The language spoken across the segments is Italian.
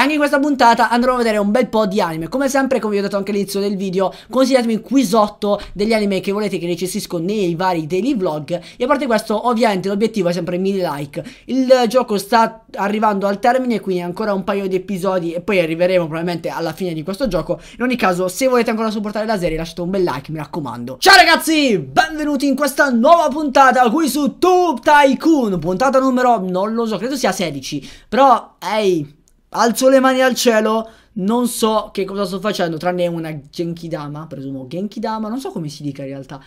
Anche in questa puntata andremo a vedere un bel po' di anime, come sempre come vi ho detto anche all'inizio del video consigliatemi qui sotto degli anime che volete che recensisco nei vari daily vlog e a parte questo ovviamente l'obiettivo è sempre 1000 like, il gioco sta arrivando al termine quindi ancora un paio di episodi e poi arriveremo probabilmente alla fine di questo gioco, in ogni caso se volete ancora supportare la serie lasciate un bel like mi raccomando. Ciao ragazzi, benvenuti in questa nuova puntata qui su Tube Tycoon, puntata numero non lo so credo sia 16 però ehi... Hey, alzo le mani al cielo, non so che cosa sto facendo, tranne una Genkidama, presumo Genkidama, non so come si dica in realtà.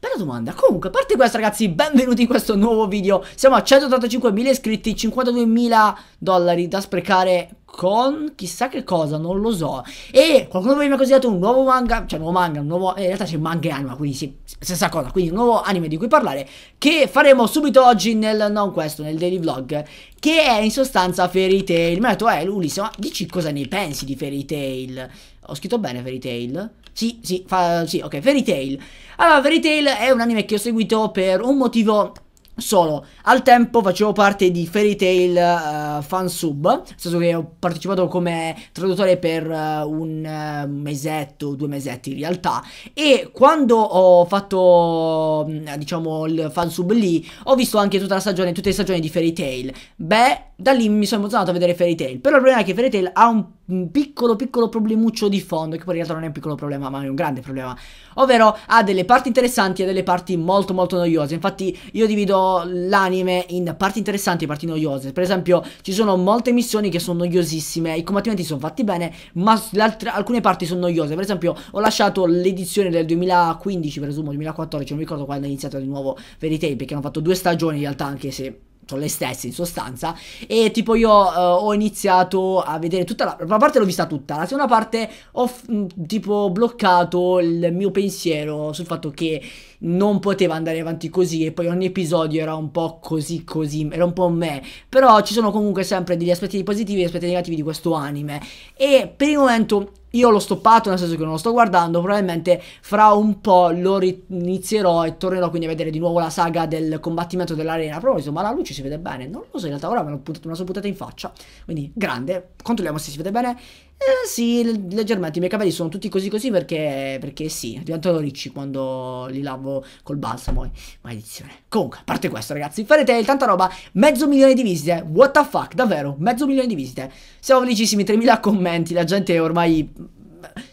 Bella domanda. Comunque, a parte questo, ragazzi, benvenuti in questo nuovo video. Siamo a 185.000 iscritti, 52.000 dollari da sprecare con chissà che cosa, non lo so. E qualcuno mi ha consigliato un nuovo manga, cioè un nuovo manga, un nuovo, eh, in realtà c'è manga e anima, quindi sì, stessa cosa, quindi un nuovo anime di cui parlare, che faremo subito oggi nel, non questo, nel daily vlog, che è in sostanza Fairy Tail. Mi ha detto, eh, Ulisse, ma dici cosa ne pensi di Fairy Tail? Ho scritto bene Fairy Tail? Sì, sì, fa, sì, ok, Fairy Tail. Allora, Fairy Tail è un anime che ho seguito per un motivo solo. Al tempo facevo parte di Fairy Tail uh, eh, Sub, nel senso che ho partecipato come traduttore per uh, un uh, mesetto, due mesetti in realtà. E quando ho fatto, mm, diciamo, il fan sub lì, ho visto anche tutta la stagione, tutte le stagioni di Fairy Tail. Beh, da lì mi sono emozionato a vedere Fairy Tail. Però il problema è che Fairy Tail ha un piccolo piccolo problemuccio di fondo, che poi in realtà non è un piccolo problema, ma è un grande problema. Ovvero ha delle parti interessanti e delle parti molto molto noiose. Infatti io divido l'anime in parti interessanti e parti noiose. Per esempio ci sono molte missioni che sono noiosissime, i combattimenti sono fatti bene, ma alcune parti sono noiose. Per esempio ho lasciato l'edizione del 2015, presumo 2014, non mi ricordo quando è iniziato di nuovo Fairy Tail, perché hanno fatto due stagioni in realtà, anche se sono le stesse in sostanza. E tipo io uh, ho iniziato a vedere tutta la, la prima parte l'ho vista tutta, la seconda parte ho mh, mm, tipo bloccato il mio pensiero sul fatto che non poteva andare avanti così e poi ogni episodio era un po' così così, era un po' me, però ci sono comunque sempre degli aspetti positivi e aspetti negativi di questo anime e per il momento io l'ho stoppato, nel senso che non lo sto guardando, probabilmente fra un po' lo inizierò e tornerò quindi a vedere di nuovo la saga del combattimento dell'arena. Però insomma la luce si vede bene, non lo so in realtà, ora me, l'ho puntata, me la sono puntata in faccia, quindi grande, controlliamo se si vede bene. Eh, sì, leggermente, i miei capelli sono tutti così così perché, perché sì, diventano ricci quando li lavo col balsamo, maledizione. Comunque, a parte questo ragazzi, farete tanta roba, mezzo milione di visite, what the fuck, davvero, mezzo milione di visite. Siamo felicissimi, 3000 commenti, la gente ormai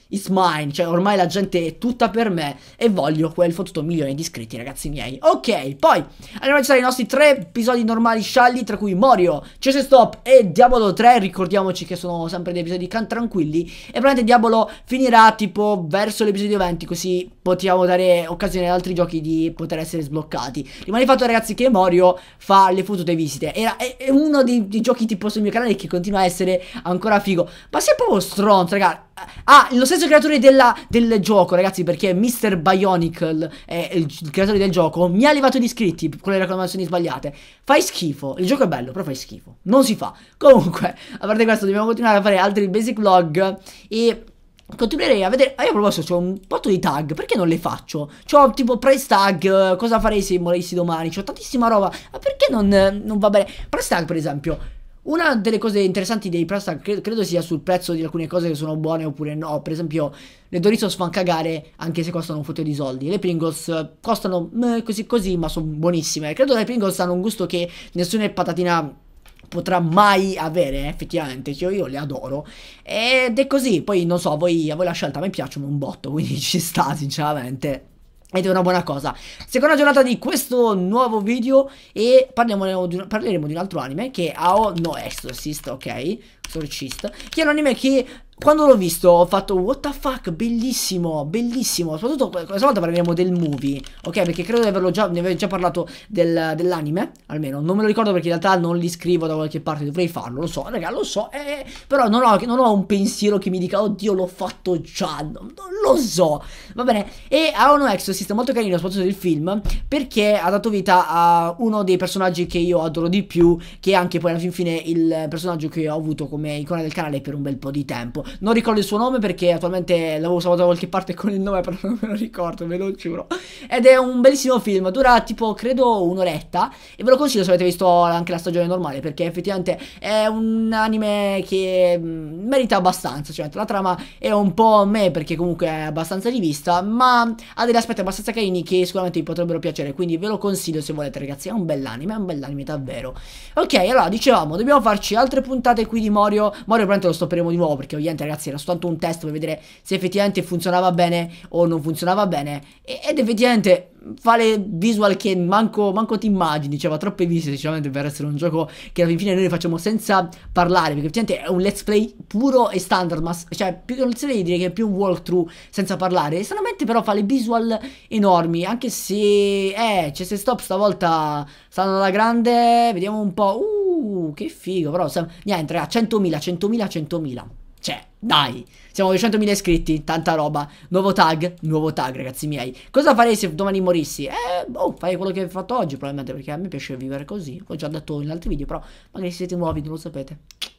It's mine, cioè ormai la gente è tutta per me e voglio quel fottuto milione di iscritti ragazzi miei. Ok, poi andiamo a iniziare i nostri tre episodi normali scialli tra cui Morio, Chase Stop e Diabolo 3, ricordiamoci che sono sempre degli episodi can tranquilli e probabilmente Diabolo finirà tipo verso l'episodio 20 così possiamo dare occasione ad altri giochi di poter essere sbloccati. Rimane il fatto ragazzi che Morio fa le fottute visite, Era, è, è uno dei, dei, giochi tipo sul mio canale che continua a essere ancora figo, ma sei proprio stronzo ragazzi Ah, ah, lo stesso creatore della, del gioco, ragazzi, perché Mr. Bionicle è eh, il, il creatore del gioco, mi ha levato gli iscritti con le raccomandazioni sbagliate. Fai schifo. Il gioco è bello, però fai schifo. Non si fa. Comunque, a parte questo, dobbiamo continuare a fare altri basic vlog e... Continuerei a vedere. Ah, io a proposito, c'ho un po' di tag. Perché non le faccio? C'ho tipo price tag. Cosa farei se moressi domani? C'ho tantissima roba. Ma perché non, non va bene? Price tag, per esempio. Una delle cose interessanti dei Price credo sia sul prezzo di alcune cose che sono buone oppure no. Per esempio, le Doritos fanno cagare anche se costano un fottio di soldi. Le Pringles eh, costano meh, così così, ma sono buonissime. Credo le Pringles hanno un gusto che nessuna patatina potrà mai avere, effettivamente. Cioè, io le adoro. Ed è così. Poi non so, voi, a voi la scelta, a me piacciono un botto, quindi ci sta, sinceramente ed è una buona cosa. Seconda giornata di questo nuovo video e parliamo di, parleremo di un altro anime che è Ao no Exorcist, ok? Sorcista, che è un anime che quando l'ho visto ho fatto what the fuck, bellissimo, bellissimo, soprattutto questa volta parliamo del movie, ok? Perché credo di averlo già, ne avevo già parlato del, dell'anime, almeno, non me lo ricordo perché in realtà non li scrivo da qualche parte, dovrei farlo, lo so, raga, lo so, eh, eh. però non ho, non ho, un pensiero che mi dica oddio l'ho fatto già, non, non lo so, va bene? E Aono Exorcist è molto carino, soprattutto del film, perché ha dato vita a uno dei personaggi che io adoro di più, che è anche poi alla fin fine il personaggio che ho avuto con come icona del canale per un bel po' di tempo. Non ricordo il suo nome perché attualmente l'avevo salvato da qualche parte con il nome, però non me lo ricordo, ve lo giuro. Ed è un bellissimo film, dura tipo credo un'oretta e ve lo consiglio se avete visto anche la stagione normale perché effettivamente è un anime che mm, merita abbastanza, cioè la trama è un po' me perché comunque è abbastanza rivista, ma ha degli aspetti abbastanza carini che sicuramente vi potrebbero piacere, quindi ve lo consiglio se volete ragazzi, è un bell'anime, è un bell'anime davvero. Ok, allora dicevamo, dobbiamo farci altre puntate qui di Mori Morio. Morio probabilmente lo stopperemo di nuovo perché ovviamente ragazzi era soltanto un test per vedere se effettivamente funzionava bene o non funzionava bene. ed effettivamente fare visual che manco, manco ti immagini, diceva troppe viste sinceramente per essere un gioco che alla fine noi facciamo senza parlare, perché effettivamente è un let's play puro e standard, ma cioè più che un let's play direi che è più un walkthrough senza parlare, e stranamente però fa le visual enormi, anche se, eh, c'è cioè, se stop stavolta stanno alla grande, vediamo un po', uh, Uh, che figo, però niente, a 100.000, 100.000, 100.000. Cioè, dai, siamo a 200.000 iscritti, tanta roba. Nuovo tag, nuovo tag, ragazzi miei. Cosa farei se domani morissi? Eh, boh, farei quello che hai fatto oggi, probabilmente, perché a me piace vivere così. L'ho già detto in altri video, però magari siete nuovi non lo sapete.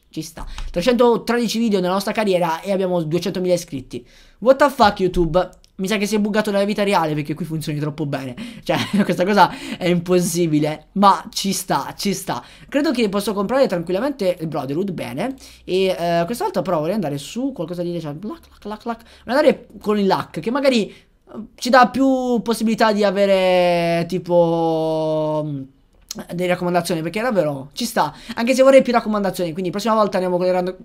Ci sta. 313 video nella nostra carriera e abbiamo 200.000 iscritti. What the fuck, YouTube? mi sa che si è buggato nella vita reale perché qui funzioni troppo bene. Cioè, questa cosa è impossibile. Ma ci sta, ci sta. Credo che posso comprare tranquillamente il Brotherhood bene. E eh, questa volta però vorrei andare su qualcosa di decente. Clac, clac, clac, clac. Vorrei andare con il luck che magari eh, ci dà più possibilità di avere tipo delle raccomandazioni perché davvero ci sta anche se vorrei più raccomandazioni quindi prossima volta andiamo con il random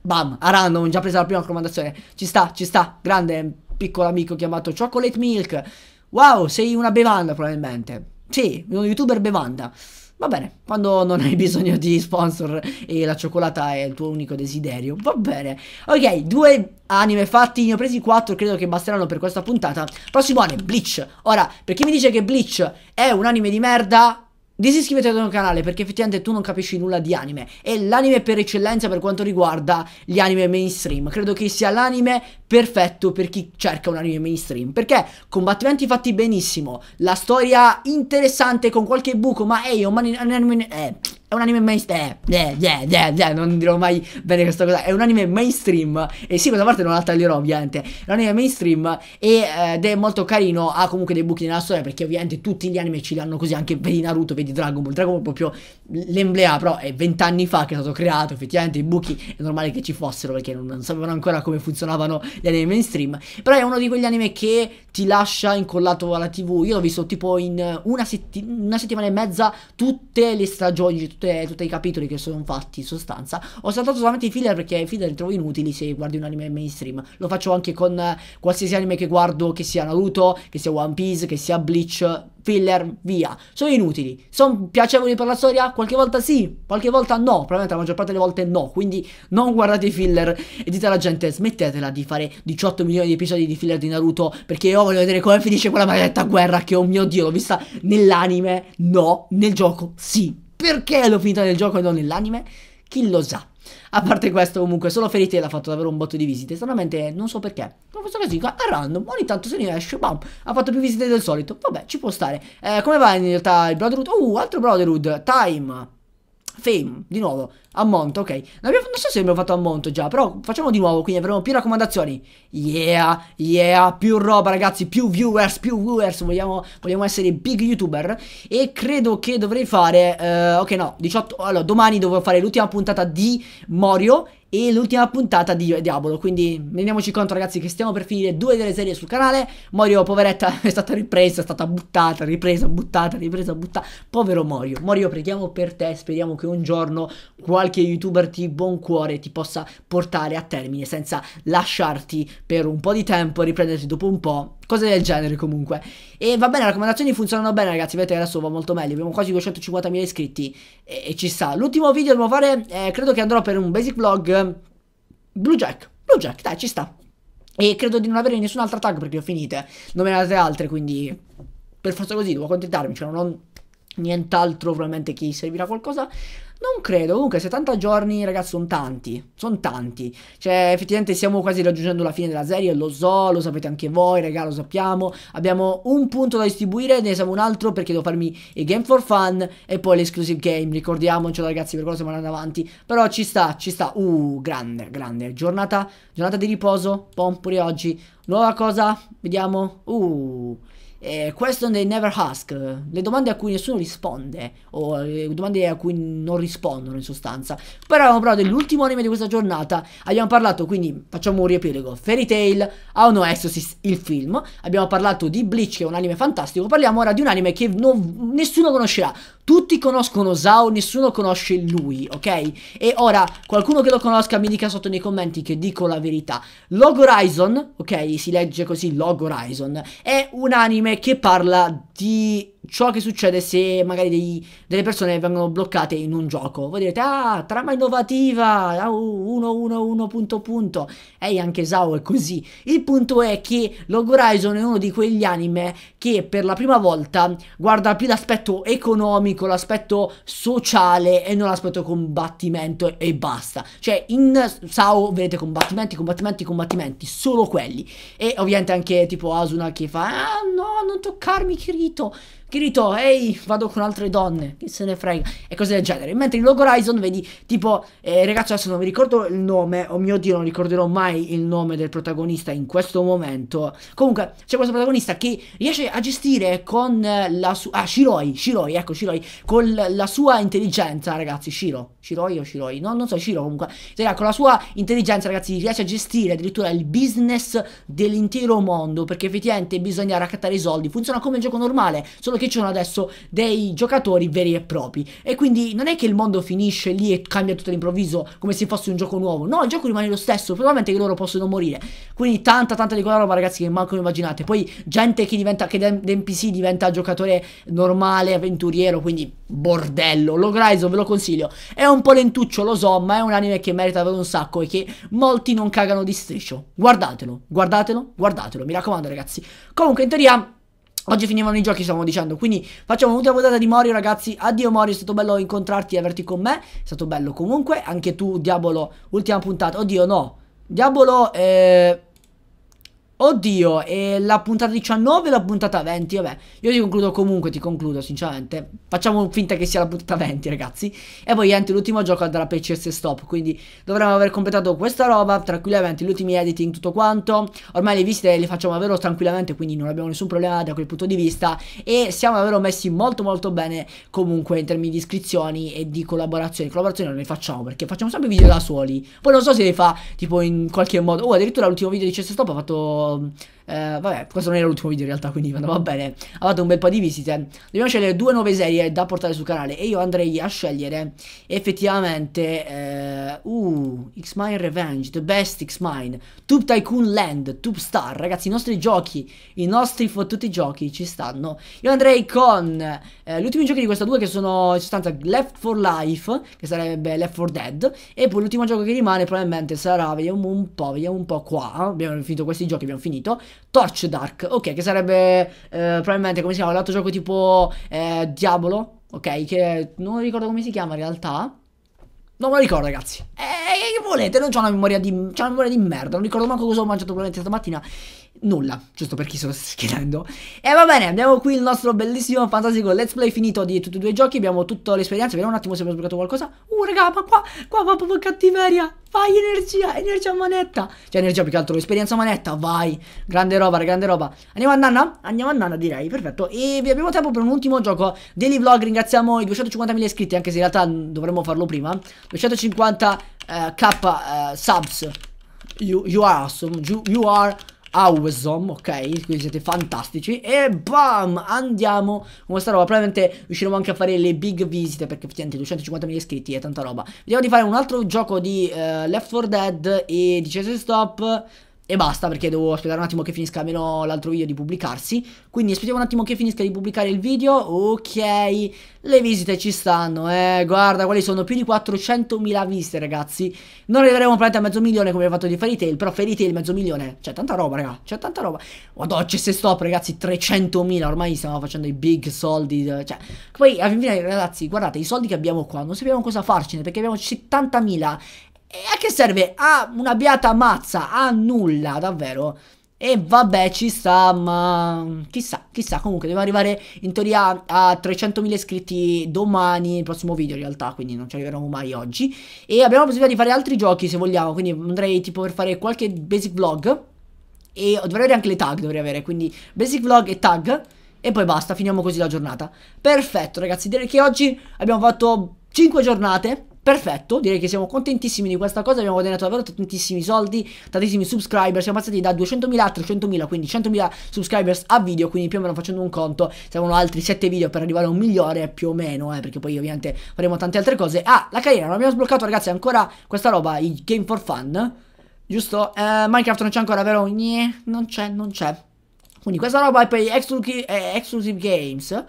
bam a random già presa la prima raccomandazione ci sta ci sta grande piccolo amico chiamato Chocolate Milk. Wow, sei una bevanda probabilmente. Sì, uno youtuber bevanda. Va bene, quando non hai bisogno di sponsor e la cioccolata è il tuo unico desiderio, va bene. Ok, due anime fatti, ne ho presi quattro, credo che basteranno per questa puntata. Prossimo anime, Bleach. Ora, per chi mi dice che Bleach è un anime di merda, Disiscrivetevi al canale perché effettivamente tu non capisci nulla di anime. È l'anime per eccellenza per quanto riguarda gli anime mainstream. Credo che sia l'anime perfetto per chi cerca un anime mainstream. Perché combattimenti fatti benissimo, la storia interessante con qualche buco, ma ehi, hey, è un anime... Eh, è un anime mainstream. Yeah, yeah, yeah, yeah, eh, Non dirò mai bene questa cosa. È un anime mainstream. E sì, questa parte non la taglierò, ovviamente. È un anime mainstream. E, eh, ed è molto carino. Ha comunque dei buchi nella storia. Perché, ovviamente, tutti gli anime ci danno così. Anche vedi Naruto, vedi Dragon Ball. Dragon Ball proprio l'emblea. Però è vent'anni fa che è stato creato. Effettivamente, i buchi è normale che ci fossero. Perché non, non sapevano ancora come funzionavano gli anime mainstream. Però è uno di quegli anime che ti lascia incollato alla TV. Io l'ho visto tipo in una, setti una settimana e mezza tutte le stagioni tutti i capitoli che sono fatti in sostanza. Ho saltato solamente i filler perché i filler li trovo inutili se guardi un anime mainstream. Lo faccio anche con eh, qualsiasi anime che guardo, che sia Naruto, che sia One Piece, che sia Bleach, filler, via. Sono inutili. Sono piacevoli per la storia? Qualche volta sì, qualche volta no. Probabilmente la maggior parte delle volte no. Quindi non guardate i filler e dite alla gente smettetela di fare 18 milioni di episodi di filler di Naruto perché io voglio vedere come finisce quella maledetta guerra che, oh mio Dio, l'ho vista nell'anime, no, nel gioco sì. Perché l'ho finita nel gioco e non nell'anime? Chi lo sa? A parte questo, comunque, solo Fairy ha fatto davvero un botto di visite. Stranamente, non so perché. Ma Professore Zika è random. Ogni tanto se ne esce, bam, ha fatto più visite del solito. Vabbè, ci può stare. Eh, come va in realtà il Brotherhood? Oh, uh, altro Brotherhood. Time. Fame, di nuovo, a monto, ok. Non, abbiamo, non so se abbiamo fatto a monto già, però facciamo di nuovo, quindi avremo più raccomandazioni. Yeah, yeah, più roba ragazzi, più viewers, più viewers, vogliamo, vogliamo essere big youtuber. E credo che dovrei fare, uh, ok no, 18, allora domani dovrò fare l'ultima puntata di Morio e l'ultima puntata di Diabolo. Quindi rendiamoci conto, ragazzi, che stiamo per finire due delle serie sul canale. Morio, poveretta, è stata ripresa, è stata buttata, ripresa, buttata, ripresa, buttata. Povero Morio. Morio, preghiamo per te. Speriamo che un giorno qualche youtuber di buon cuore ti possa portare a termine senza lasciarti per un po' di tempo e riprenderti dopo un po' cose del genere comunque. E va bene, le raccomandazioni funzionano bene, ragazzi. Vedete, adesso va molto meglio. Abbiamo quasi 250.000 iscritti e, e, ci sta. L'ultimo video che devo fare, eh, credo che andrò per un basic vlog Ehm, Blue Jack. Blue Jack, dai, ci sta. E credo di non avere nessun'altra tag perché ho finite. Non me ne avete altre, quindi per forza così devo accontentarmi. Cioè, non ho nient'altro probabilmente che servirà qualcosa. Non credo, comunque 70 giorni ragazzi sono tanti, sono tanti. Cioè effettivamente stiamo quasi raggiungendo la fine della serie, lo so, lo sapete anche voi raga, lo sappiamo. Abbiamo un punto da distribuire, ne siamo un altro perché devo farmi i game for fun e poi l'esclusive game, ricordiamocelo ragazzi per cosa stiamo andando avanti. Però ci sta, ci sta, uh grande, grande, giornata, giornata di riposo, pom oggi. Nuova cosa, vediamo, uh eh, question they never ask, le domande a cui nessuno risponde, o le eh, domande a cui non rispondono in sostanza. Però abbiamo parlato dell'ultimo anime di questa giornata, abbiamo parlato, quindi facciamo un riepilogo, Fairy Tail, How No Exorcist, il film, abbiamo parlato di Bleach che è un anime fantastico, parliamo ora di un anime che non, nessuno conoscerà, tutti conoscono Zao, nessuno conosce lui, ok? E ora, qualcuno che lo conosca mi dica sotto nei commenti che dico la verità. Log Horizon, ok? Si legge così, Log Horizon, è un anime che parla di ciò che succede se magari dei, delle persone vengono bloccate in un gioco. Voi direte, ah, trama innovativa, 1, 1, 1, punto, punto. Ehi, anche Sao è così. Il punto è che Log Horizon è uno di quegli anime che per la prima volta guarda più l'aspetto economico, l'aspetto sociale e non l'aspetto combattimento e, basta. Cioè, in Sao vedete combattimenti, combattimenti, combattimenti, solo quelli. E ovviamente anche tipo Asuna che fa, ah, no, non toccarmi, Kiryu いと Kirito, ehi, vado con altre donne, chi se ne frega, e cose del genere. Mentre in Log Horizon vedi, tipo, eh, ragazzi, adesso non mi ricordo il nome, oh mio Dio, non ricorderò mai il nome del protagonista in questo momento. Comunque, c'è questo protagonista che riesce a gestire con la sua... Ah, Shiroi, Shiroi, ecco, Shiroi, con la sua intelligenza, ragazzi, Shiro, Shiroi o Shiroi, no, non so, Shiro comunque. Cioè, con la sua intelligenza, ragazzi, riesce a gestire addirittura il business dell'intero mondo, perché effettivamente bisogna raccattare i soldi. Funziona come un gioco normale, solo solo che ci sono adesso dei giocatori veri e propri. E quindi non è che il mondo finisce lì e cambia tutto all'improvviso come se fosse un gioco nuovo. No, il gioco rimane lo stesso, probabilmente che loro possono morire. Quindi tanta, tanta di quella roba, ragazzi, che manco immaginate. Poi gente che diventa, che da NPC diventa giocatore normale, avventuriero, quindi bordello. Logrizo, ve lo consiglio. È un po' lentuccio, lo so, ma è un anime che merita davvero un sacco e che molti non cagano di striscio. Guardatelo, guardatelo, guardatelo, mi raccomando, ragazzi. Comunque, in teoria... Oggi finivano i giochi, stavamo dicendo. Quindi facciamo un'ultima puntata di Mario, ragazzi. Addio Mario, è stato bello incontrarti e averti con me. È stato bello comunque. Anche tu, Diabolo, ultima puntata. Oddio, no. Diabolo, eh... Oddio, e la puntata 19 e la puntata 20? Vabbè, io ti concludo comunque, ti concludo sinceramente. Facciamo finta che sia la puntata 20, ragazzi. E poi niente, l'ultimo gioco andrà per CS Stop, quindi dovremmo aver completato questa roba tranquillamente, gli ultimi editing, tutto quanto. Ormai le viste le facciamo davvero tranquillamente, quindi non abbiamo nessun problema da quel punto di vista. E siamo davvero messi molto molto bene comunque in termini di iscrizioni e di collaborazioni. Collaborazioni non le facciamo perché facciamo sempre video da soli. Poi non so se le fa tipo in qualche modo... Oh, addirittura l'ultimo video di CS Stop ha fatto... um Eh, vabbè, questo non era l'ultimo video in realtà, quindi va bene. Ha fatto un bel po' di visite. Dobbiamo scegliere due nuove serie da portare sul canale e io andrei a scegliere effettivamente... Eh, uh, X-Mine Revenge, The Best X-Mine, Tube Tycoon Land, Tube Star. Ragazzi, i nostri giochi, i nostri fottuti giochi ci stanno. Io andrei con eh, gli ultimi di questa due che sono in sostanza Left for Life, che sarebbe Left for Dead, e poi l'ultimo gioco che rimane probabilmente sarà, vediamo un po', vediamo un po' qua. Abbiamo finito questi giochi, abbiamo finito. Torch Dark, ok, che sarebbe eh, probabilmente come si chiama l'altro gioco tipo eh, Diabolo, ok, che non ricordo come si chiama in realtà. Non me lo ricordo, ragazzi. E eh, che volete? Non ho una memoria di. C'ho una memoria di merda. Non ricordo manco cosa ho mangiato probabilmente stamattina nulla, giusto per chi se lo sto chiedendo. E va bene, abbiamo qui il nostro bellissimo, fantastico let's play finito di tutti e due i giochi, abbiamo tutta l'esperienza, vediamo un attimo se abbiamo sbloccato qualcosa. Uh raga, ma qua, qua va proprio cattiveria, vai energia, energia manetta, cioè energia più che altro, esperienza manetta, vai, grande roba, grande roba. Andiamo a nanna? Andiamo a nanna direi, perfetto, e vi abbiamo tempo per un ultimo gioco, daily vlog, ringraziamo i 250.000 iscritti, anche se in realtà dovremmo farlo prima, 250k eh, eh, subs, you, you are awesome, you, you are awesome, ok? Quindi siete fantastici E bam, andiamo con questa roba Probabilmente riusciremo anche a fare le big visite Perché effettivamente 250.000 iscritti E tanta roba Vediamo di fare un altro gioco di uh, Left 4 Dead e di Chase Stop e basta perché devo aspettare un attimo che finisca almeno l'altro video di pubblicarsi quindi aspettiamo un attimo che finisca di pubblicare il video ok le visite ci stanno eh guarda quali sono più di 400.000 visite ragazzi non arriveremo praticamente a mezzo milione come abbiamo fatto di Fairy Tail però Fairy Tail mezzo milione c'è tanta roba raga c'è tanta roba Madonna c'è se stop ragazzi 300.000 ormai stiamo facendo i big soldi eh, cioè poi alla fine ragazzi guardate i soldi che abbiamo qua non sappiamo cosa farcene perché abbiamo 70.000 e a che serve? A una beata mazza, a nulla, davvero. E vabbè, ci sta, ma chissà, chissà. Comunque, dobbiamo arrivare in teoria a 300.000 iscritti domani, il prossimo video in realtà, quindi non ci arriveremo mai oggi. E abbiamo la possibilità di fare altri giochi se vogliamo, quindi andrei tipo per fare qualche basic vlog. E dovrei avere anche le tag, dovrei avere, quindi basic vlog e tag. E poi basta, finiamo così la giornata. Perfetto, ragazzi, direi che oggi abbiamo fatto 5 giornate Perfetto, direi che siamo contentissimi di questa cosa, abbiamo guadagnato davvero tantissimi soldi, tantissimi subscriber, siamo passati da 200.000 a 300.000, quindi 100.000 subscribers a video, quindi più o meno facendo un conto, servono altri 7 video per arrivare a un migliore più o meno, eh, perché poi ovviamente faremo tante altre cose. Ah, la carriera, non abbiamo sbloccato ragazzi ancora questa roba, i game for fun, giusto? Eh, Minecraft non c'è ancora, vero? Gne, non c'è, non c'è. Quindi questa roba è per gli exclusive, eh, exclusive games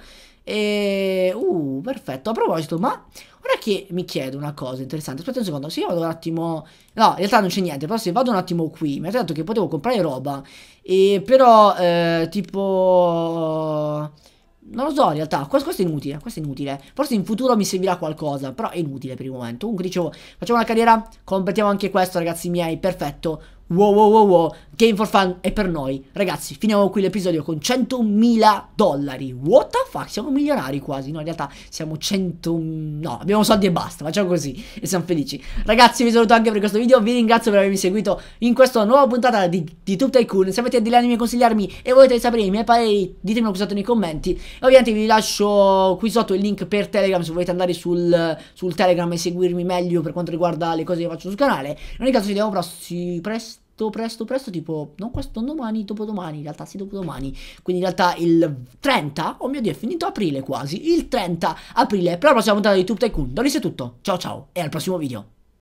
e... Uh, perfetto. A proposito, ma ora che mi chiedo una cosa interessante, aspetta un secondo, se io vado un attimo... No, in realtà non c'è niente, però se vado un attimo qui, mi ha detto che potevo comprare roba, e però eh, tipo... Non lo so in realtà, questo, questo, è inutile, questo è inutile. Forse in futuro mi servirà qualcosa, però è inutile per il momento. Comunque dicevo, facciamo una carriera, completiamo anche questo ragazzi miei, perfetto. Wow, wow, wow, wow. Game for Fun è per noi. Ragazzi, finiamo qui l'episodio con 100.000 dollari. What the fuck? Siamo milionari quasi. No, in realtà siamo 100... No, abbiamo soldi e basta. Facciamo così e siamo felici. Ragazzi, vi saluto anche per questo video. Vi ringrazio per avermi seguito in questa nuova puntata di, di Tube Tycoon. Se avete degli anime a consigliarmi e volete sapere i miei pareri, ditemelo qui sotto nei commenti. E ovviamente vi lascio qui sotto il link per Telegram se volete andare sul, sul Telegram e seguirmi meglio per quanto riguarda le cose che faccio sul canale. In ogni caso, ci vediamo prossimo presto presto presto tipo non questo non domani dopodomani in realtà sì dopodomani quindi in realtà il 30 oh mio dio è finito aprile quasi il 30 aprile per la prossima puntata di Tube Tycoon da lì è tutto ciao ciao e al prossimo video